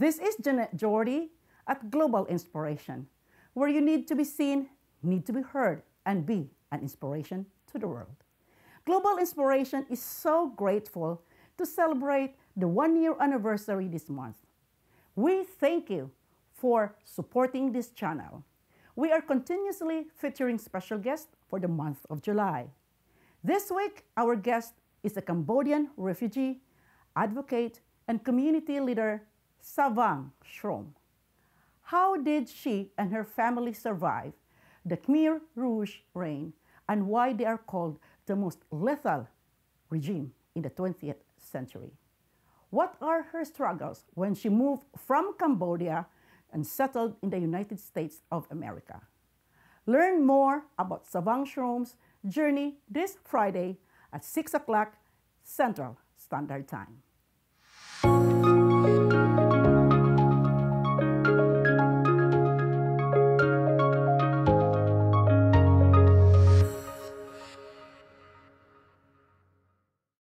This is Janet Geordie at Global Inspiration, where you need to be seen, need to be heard, and be an inspiration to the world. Global Inspiration is so grateful to celebrate the one year anniversary this month. We thank you for supporting this channel. We are continuously featuring special guests for the month of July. This week, our guest is a Cambodian refugee, advocate, and community leader Savang Shrom. How did she and her family survive the Khmer Rouge reign and why they are called the most lethal regime in the 20th century? What are her struggles when she moved from Cambodia and settled in the United States of America? Learn more about Savang Shrom's journey this Friday at 6 o'clock Central Standard Time.